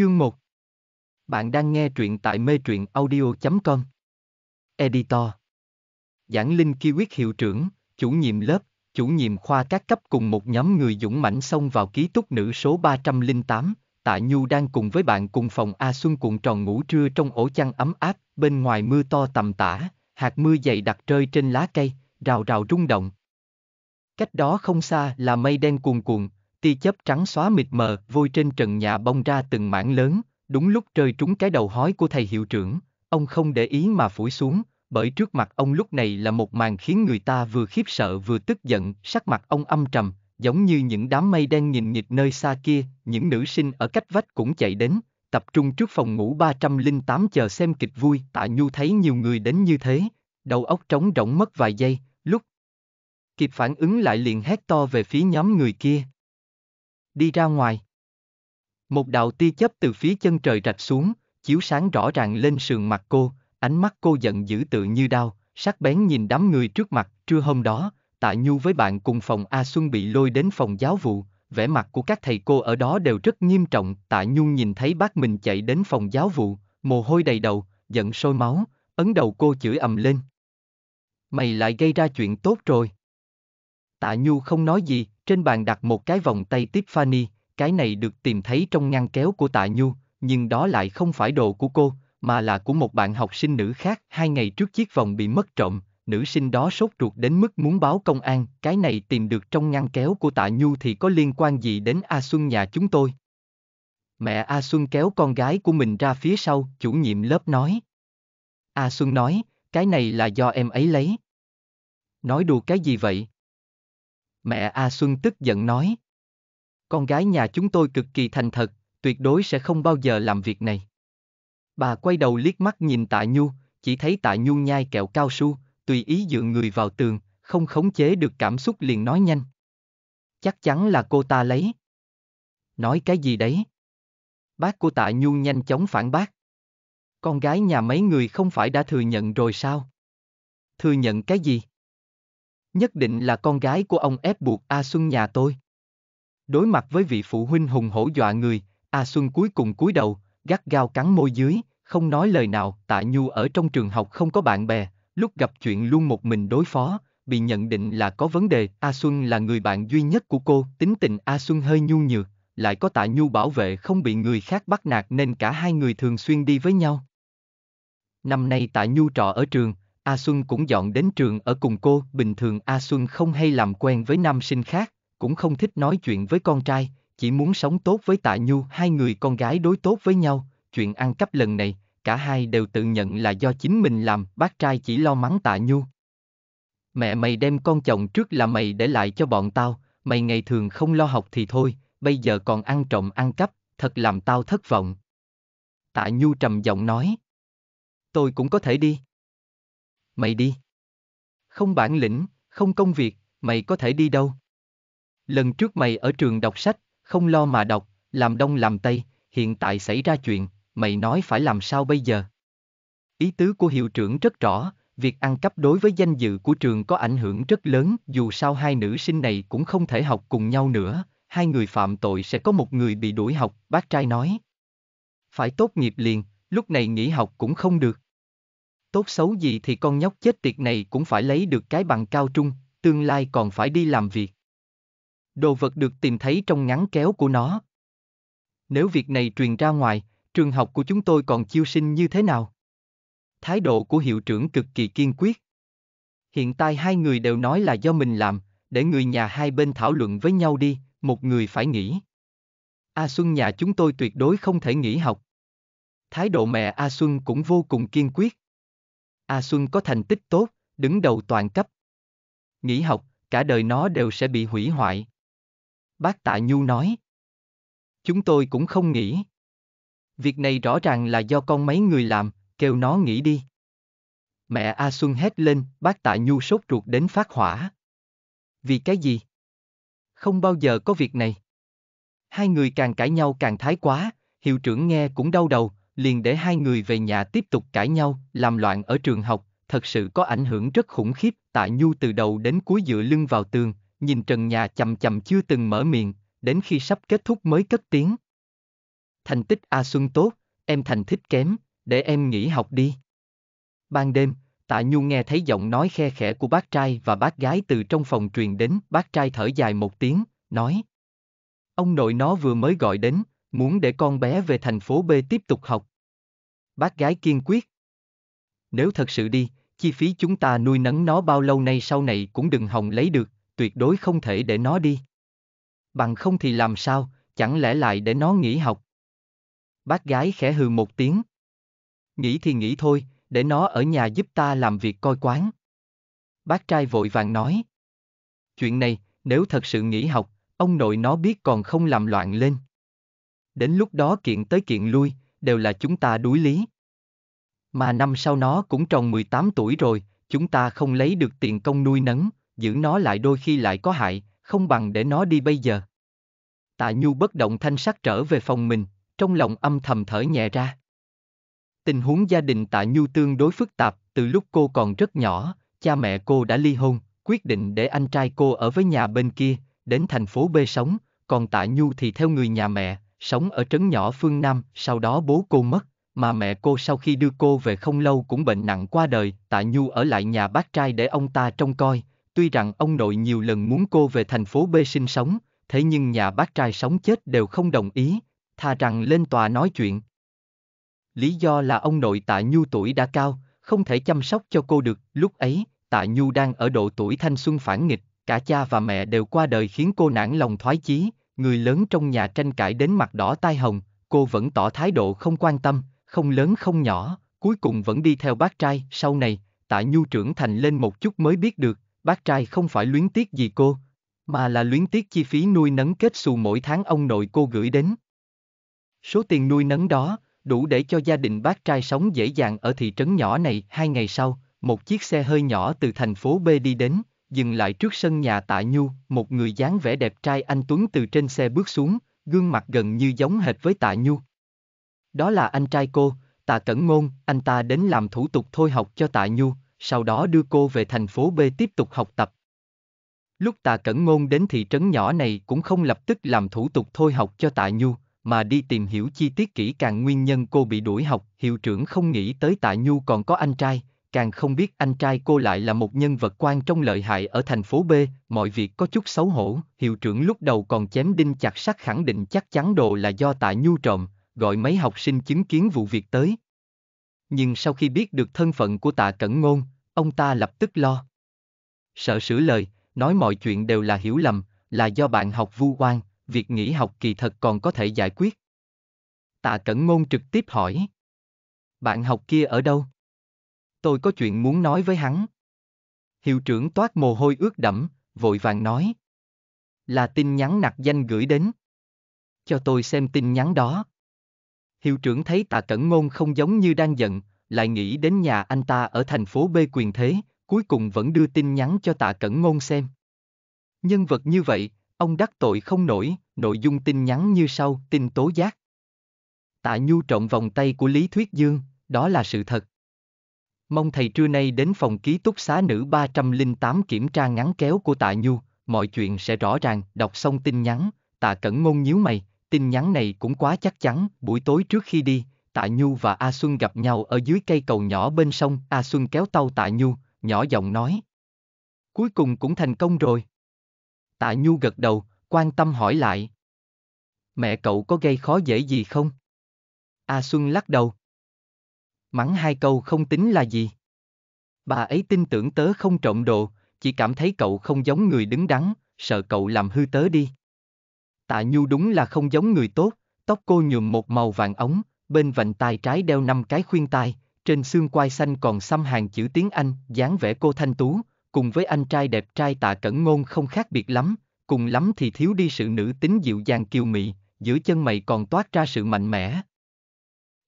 Chương 1 Bạn đang nghe truyện tại mê truyện audio.com Editor Giảng Linh Ki quyết hiệu trưởng, chủ nhiệm lớp, chủ nhiệm khoa các cấp cùng một nhóm người dũng mãnh xông vào ký túc nữ số 308, Tạ Nhu đang cùng với bạn cùng phòng A Xuân cuộn tròn ngủ trưa trong ổ chăn ấm áp, bên ngoài mưa to tầm tã, hạt mưa dày đặc rơi trên lá cây, rào rào rung động. Cách đó không xa là mây đen cuồn cuộn, tia chớp trắng xóa mịt mờ vôi trên trần nhà bong ra từng mảng lớn, đúng lúc trời trúng cái đầu hói của thầy hiệu trưởng, ông không để ý mà phủi xuống, bởi trước mặt ông lúc này là một màn khiến người ta vừa khiếp sợ vừa tức giận, sắc mặt ông âm trầm, giống như những đám mây đen nhìn nhịp nơi xa kia, những nữ sinh ở cách vách cũng chạy đến, tập trung trước phòng ngủ 308 chờ xem kịch vui, tạ Nhu thấy nhiều người đến như thế, đầu óc trống rỗng mất vài giây, lúc kịp phản ứng lại liền hét to về phía nhóm người kia, đi ra ngoài. Một đạo tia chớp từ phía chân trời rạch xuống, chiếu sáng rõ ràng lên sườn mặt cô, ánh mắt cô giận dữ tự như đau, sắc bén nhìn đám người trước mặt, trưa hôm đó, Tạ Nhu với bạn cùng phòng A Xuân bị lôi đến phòng giáo vụ, vẻ mặt của các thầy cô ở đó đều rất nghiêm trọng, Tạ Nhu nhìn thấy bác mình chạy đến phòng giáo vụ, mồ hôi đầy đầu, giận sôi máu, ấn đầu cô chửi ầm lên. Mày lại gây ra chuyện tốt rồi. Tạ Nhu không nói gì, trên bàn đặt một cái vòng tay Tiffany, cái này được tìm thấy trong ngăn kéo của Tạ Nhu, nhưng đó lại không phải đồ của cô, mà là của một bạn học sinh nữ khác. Hai ngày trước chiếc vòng bị mất trộm, nữ sinh đó sốt ruột đến mức muốn báo công an, cái này tìm được trong ngăn kéo của Tạ Nhu thì có liên quan gì đến A Xuân nhà chúng tôi? Mẹ A Xuân kéo con gái của mình ra phía sau, chủ nhiệm lớp nói. A Xuân nói, cái này là do em ấy lấy. Nói đùa cái gì vậy? Mẹ A Xuân tức giận nói. Con gái nhà chúng tôi cực kỳ thành thật, tuyệt đối sẽ không bao giờ làm việc này. Bà quay đầu liếc mắt nhìn Tạ Nhu, chỉ thấy Tạ Nhu nhai kẹo cao su, tùy ý dựa người vào tường, không khống chế được cảm xúc liền nói nhanh. Chắc chắn là cô ta lấy. Nói cái gì đấy? Bác của Tạ Nhu nhanh chóng phản bác. Con gái nhà mấy người không phải đã thừa nhận rồi sao? Thừa nhận cái gì? Nhất định là con gái của ông ép buộc A Xuân nhà tôi. Đối mặt với vị phụ huynh hùng hổ dọa người, A Xuân cuối cùng cúi đầu, gắt gao cắn môi dưới, không nói lời nào. Tạ Nhu ở trong trường học không có bạn bè, lúc gặp chuyện luôn một mình đối phó, bị nhận định là có vấn đề. A Xuân là người bạn duy nhất của cô, tính tình A Xuân hơi nhu nhược, lại có Tạ Nhu bảo vệ không bị người khác bắt nạt nên cả hai người thường xuyên đi với nhau. Năm nay Tạ Nhu trọ ở trường, A Xuân cũng dọn đến trường ở cùng cô. Bình thường A Xuân không hay làm quen với nam sinh khác, cũng không thích nói chuyện với con trai, chỉ muốn sống tốt với Tạ Nhu. Hai người con gái đối tốt với nhau, chuyện ăn cắp lần này, cả hai đều tự nhận là do chính mình làm, bác trai chỉ lo mắng Tạ Nhu. Mẹ mày đem con chồng trước là mày để lại cho bọn tao, mày ngày thường không lo học thì thôi, bây giờ còn ăn trộm ăn cắp, thật làm tao thất vọng. Tạ Nhu trầm giọng nói. Tôi cũng có thể đi mày đi. Không bản lĩnh, không công việc, mày có thể đi đâu. Lần trước mày ở trường đọc sách, không lo mà đọc, làm đông làm tây, hiện tại xảy ra chuyện, mày nói phải làm sao bây giờ. Ý tứ của hiệu trưởng rất rõ, việc ăn cắp đối với danh dự của trường có ảnh hưởng rất lớn, dù sao hai nữ sinh này cũng không thể học cùng nhau nữa, hai người phạm tội sẽ có một người bị đuổi học, bác trai nói. Phải tốt nghiệp liền, lúc này nghỉ học cũng không được tốt xấu gì thì con nhóc chết tiệt này cũng phải lấy được cái bằng cao trung, tương lai còn phải đi làm việc. Đồ vật được tìm thấy trong ngắn kéo của nó. Nếu việc này truyền ra ngoài, trường học của chúng tôi còn chiêu sinh như thế nào? Thái độ của hiệu trưởng cực kỳ kiên quyết. Hiện tại hai người đều nói là do mình làm, để người nhà hai bên thảo luận với nhau đi, một người phải nghỉ. A Xuân nhà chúng tôi tuyệt đối không thể nghỉ học. Thái độ mẹ A Xuân cũng vô cùng kiên quyết. A Xuân có thành tích tốt, đứng đầu toàn cấp. Nghỉ học, cả đời nó đều sẽ bị hủy hoại. Bác Tạ Nhu nói. Chúng tôi cũng không nghĩ. Việc này rõ ràng là do con mấy người làm, kêu nó nghỉ đi. Mẹ A Xuân hét lên, bác Tạ Nhu sốt ruột đến phát hỏa. Vì cái gì? Không bao giờ có việc này. Hai người càng cãi nhau càng thái quá, hiệu trưởng nghe cũng đau đầu, liền để hai người về nhà tiếp tục cãi nhau, làm loạn ở trường học, thật sự có ảnh hưởng rất khủng khiếp, Tạ Nhu từ đầu đến cuối dựa lưng vào tường, nhìn trần nhà chầm chầm chưa từng mở miệng, đến khi sắp kết thúc mới cất tiếng. Thành tích A Xuân tốt, em thành thích kém, để em nghỉ học đi. Ban đêm, Tạ Nhu nghe thấy giọng nói khe khẽ của bác trai và bác gái từ trong phòng truyền đến, bác trai thở dài một tiếng, nói. Ông nội nó vừa mới gọi đến, Muốn để con bé về thành phố B tiếp tục học. Bác gái kiên quyết. Nếu thật sự đi, chi phí chúng ta nuôi nấng nó bao lâu nay sau này cũng đừng hòng lấy được, tuyệt đối không thể để nó đi. Bằng không thì làm sao, chẳng lẽ lại để nó nghỉ học. Bác gái khẽ hừ một tiếng. Nghĩ thì nghĩ thôi, để nó ở nhà giúp ta làm việc coi quán. Bác trai vội vàng nói. Chuyện này, nếu thật sự nghỉ học, ông nội nó biết còn không làm loạn lên đến lúc đó kiện tới kiện lui, đều là chúng ta đuối lý. Mà năm sau nó cũng tròn 18 tuổi rồi, chúng ta không lấy được tiền công nuôi nấng, giữ nó lại đôi khi lại có hại, không bằng để nó đi bây giờ. Tạ Nhu bất động thanh sắc trở về phòng mình, trong lòng âm thầm thở nhẹ ra. Tình huống gia đình Tạ Nhu tương đối phức tạp, từ lúc cô còn rất nhỏ, cha mẹ cô đã ly hôn, quyết định để anh trai cô ở với nhà bên kia, đến thành phố B sống, còn Tạ Nhu thì theo người nhà mẹ, sống ở trấn nhỏ phương Nam, sau đó bố cô mất, mà mẹ cô sau khi đưa cô về không lâu cũng bệnh nặng qua đời, Tạ Nhu ở lại nhà bác trai để ông ta trông coi, tuy rằng ông nội nhiều lần muốn cô về thành phố B sinh sống, thế nhưng nhà bác trai sống chết đều không đồng ý, thà rằng lên tòa nói chuyện. Lý do là ông nội Tạ Nhu tuổi đã cao, không thể chăm sóc cho cô được, lúc ấy, Tạ Nhu đang ở độ tuổi thanh xuân phản nghịch, cả cha và mẹ đều qua đời khiến cô nản lòng thoái chí, người lớn trong nhà tranh cãi đến mặt đỏ tai hồng, cô vẫn tỏ thái độ không quan tâm, không lớn không nhỏ, cuối cùng vẫn đi theo bác trai. Sau này, tạ nhu trưởng thành lên một chút mới biết được, bác trai không phải luyến tiếc gì cô, mà là luyến tiếc chi phí nuôi nấng kết xù mỗi tháng ông nội cô gửi đến. Số tiền nuôi nấng đó, đủ để cho gia đình bác trai sống dễ dàng ở thị trấn nhỏ này. Hai ngày sau, một chiếc xe hơi nhỏ từ thành phố B đi đến, dừng lại trước sân nhà Tạ Nhu, một người dáng vẻ đẹp trai anh Tuấn từ trên xe bước xuống, gương mặt gần như giống hệt với Tạ Nhu. Đó là anh trai cô, Tạ Cẩn Ngôn, anh ta đến làm thủ tục thôi học cho Tạ Nhu, sau đó đưa cô về thành phố B tiếp tục học tập. Lúc Tạ Cẩn Ngôn đến thị trấn nhỏ này cũng không lập tức làm thủ tục thôi học cho Tạ Nhu, mà đi tìm hiểu chi tiết kỹ càng nguyên nhân cô bị đuổi học, hiệu trưởng không nghĩ tới Tạ Nhu còn có anh trai, càng không biết anh trai cô lại là một nhân vật quan trong lợi hại ở thành phố B, mọi việc có chút xấu hổ, hiệu trưởng lúc đầu còn chém đinh chặt sắt khẳng định chắc chắn đồ là do tạ nhu trộm, gọi mấy học sinh chứng kiến vụ việc tới. Nhưng sau khi biết được thân phận của tạ cẩn ngôn, ông ta lập tức lo. Sợ sửa lời, nói mọi chuyện đều là hiểu lầm, là do bạn học vu oan, việc nghỉ học kỳ thật còn có thể giải quyết. Tạ cẩn ngôn trực tiếp hỏi. Bạn học kia ở đâu? tôi có chuyện muốn nói với hắn. Hiệu trưởng toát mồ hôi ướt đẫm, vội vàng nói. Là tin nhắn nặc danh gửi đến. Cho tôi xem tin nhắn đó. Hiệu trưởng thấy tạ cẩn ngôn không giống như đang giận, lại nghĩ đến nhà anh ta ở thành phố B quyền thế, cuối cùng vẫn đưa tin nhắn cho tạ cẩn ngôn xem. Nhân vật như vậy, ông đắc tội không nổi, nội dung tin nhắn như sau, tin tố giác. Tạ Nhu trộm vòng tay của Lý Thuyết Dương, đó là sự thật. Mong thầy trưa nay đến phòng ký túc xá nữ 308 kiểm tra ngắn kéo của Tạ Nhu, mọi chuyện sẽ rõ ràng, đọc xong tin nhắn, Tạ Cẩn Ngôn nhíu mày, tin nhắn này cũng quá chắc chắn, buổi tối trước khi đi, Tạ Nhu và A Xuân gặp nhau ở dưới cây cầu nhỏ bên sông, A Xuân kéo tàu Tạ Nhu, nhỏ giọng nói. Cuối cùng cũng thành công rồi. Tạ Nhu gật đầu, quan tâm hỏi lại. Mẹ cậu có gây khó dễ gì không? A Xuân lắc đầu mắng hai câu không tính là gì. Bà ấy tin tưởng tớ không trộm đồ, chỉ cảm thấy cậu không giống người đứng đắn, sợ cậu làm hư tớ đi. Tạ Nhu đúng là không giống người tốt, tóc cô nhuộm một màu vàng ống, bên vành tai trái đeo năm cái khuyên tai, trên xương quai xanh còn xăm hàng chữ tiếng Anh, dáng vẻ cô thanh tú, cùng với anh trai đẹp trai Tạ Cẩn Ngôn không khác biệt lắm, cùng lắm thì thiếu đi sự nữ tính dịu dàng kiều mị, giữa chân mày còn toát ra sự mạnh mẽ.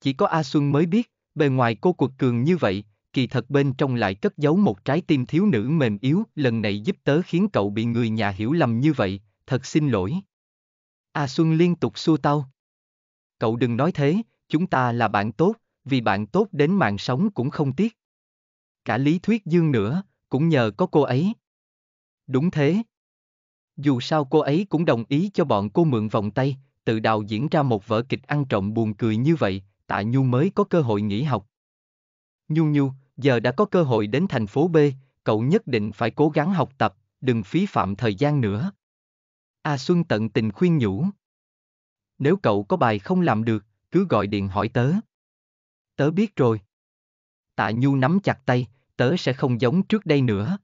Chỉ có A Xuân mới biết, bề ngoài cô quật cường như vậy, kỳ thật bên trong lại cất giấu một trái tim thiếu nữ mềm yếu, lần này giúp tớ khiến cậu bị người nhà hiểu lầm như vậy, thật xin lỗi. A à Xuân liên tục xua tao. Cậu đừng nói thế, chúng ta là bạn tốt, vì bạn tốt đến mạng sống cũng không tiếc. Cả lý thuyết dương nữa, cũng nhờ có cô ấy. Đúng thế. Dù sao cô ấy cũng đồng ý cho bọn cô mượn vòng tay, tự đạo diễn ra một vở kịch ăn trộm buồn cười như vậy, Tạ Nhu mới có cơ hội nghỉ học. Nhu Nhu, giờ đã có cơ hội đến thành phố B, cậu nhất định phải cố gắng học tập, đừng phí phạm thời gian nữa. A à Xuân tận tình khuyên nhủ. Nếu cậu có bài không làm được, cứ gọi điện hỏi tớ. Tớ biết rồi. Tạ Nhu nắm chặt tay, tớ sẽ không giống trước đây nữa.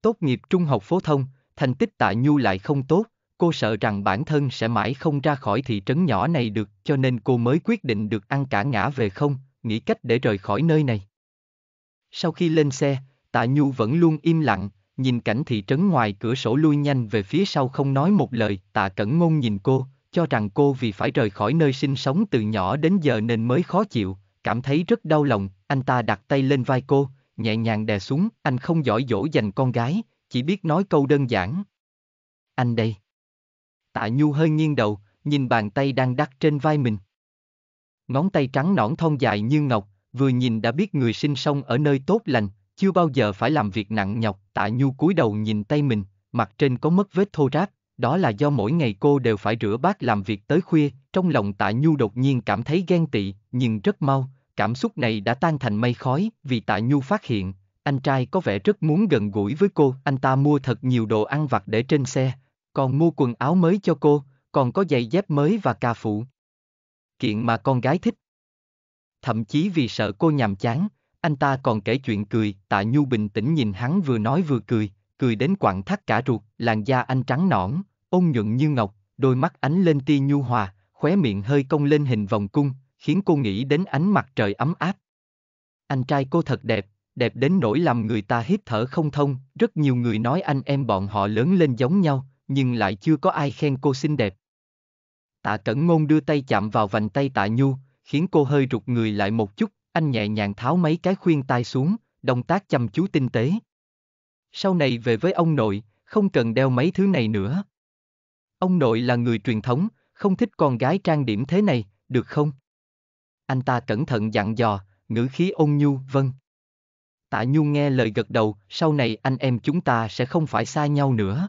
Tốt nghiệp trung học phổ thông, thành tích Tạ Nhu lại không tốt, cô sợ rằng bản thân sẽ mãi không ra khỏi thị trấn nhỏ này được cho nên cô mới quyết định được ăn cả ngã về không, nghĩ cách để rời khỏi nơi này. Sau khi lên xe, Tạ Nhu vẫn luôn im lặng, nhìn cảnh thị trấn ngoài cửa sổ lui nhanh về phía sau không nói một lời, Tạ Cẩn Ngôn nhìn cô, cho rằng cô vì phải rời khỏi nơi sinh sống từ nhỏ đến giờ nên mới khó chịu, cảm thấy rất đau lòng, anh ta đặt tay lên vai cô, nhẹ nhàng đè xuống, anh không giỏi dỗ dành con gái, chỉ biết nói câu đơn giản. Anh đây. Tạ Nhu hơi nghiêng đầu, nhìn bàn tay đang đặt trên vai mình. Ngón tay trắng nõn thon dài như ngọc, vừa nhìn đã biết người sinh sống ở nơi tốt lành, chưa bao giờ phải làm việc nặng nhọc. Tạ Nhu cúi đầu nhìn tay mình, mặt trên có mất vết thô ráp, đó là do mỗi ngày cô đều phải rửa bát làm việc tới khuya, trong lòng Tạ Nhu đột nhiên cảm thấy ghen tị, nhưng rất mau, cảm xúc này đã tan thành mây khói, vì Tạ Nhu phát hiện, anh trai có vẻ rất muốn gần gũi với cô, anh ta mua thật nhiều đồ ăn vặt để trên xe, còn mua quần áo mới cho cô, còn có giày dép mới và cà phụ. Kiện mà con gái thích. Thậm chí vì sợ cô nhàm chán, anh ta còn kể chuyện cười, tạ Nhu bình tĩnh nhìn hắn vừa nói vừa cười, cười đến quặn thắt cả ruột, làn da anh trắng nõn, ôn nhuận như ngọc, đôi mắt ánh lên tia nhu hòa, khóe miệng hơi cong lên hình vòng cung, khiến cô nghĩ đến ánh mặt trời ấm áp. Anh trai cô thật đẹp, đẹp đến nỗi làm người ta hít thở không thông, rất nhiều người nói anh em bọn họ lớn lên giống nhau, nhưng lại chưa có ai khen cô xinh đẹp. Tạ Cẩn Ngôn đưa tay chạm vào vành tay Tạ Nhu, khiến cô hơi rụt người lại một chút, anh nhẹ nhàng tháo mấy cái khuyên tai xuống, động tác chăm chú tinh tế. Sau này về với ông nội, không cần đeo mấy thứ này nữa. Ông nội là người truyền thống, không thích con gái trang điểm thế này, được không? Anh ta cẩn thận dặn dò, ngữ khí ôn nhu, vâng. Tạ Nhu nghe lời gật đầu, sau này anh em chúng ta sẽ không phải xa nhau nữa.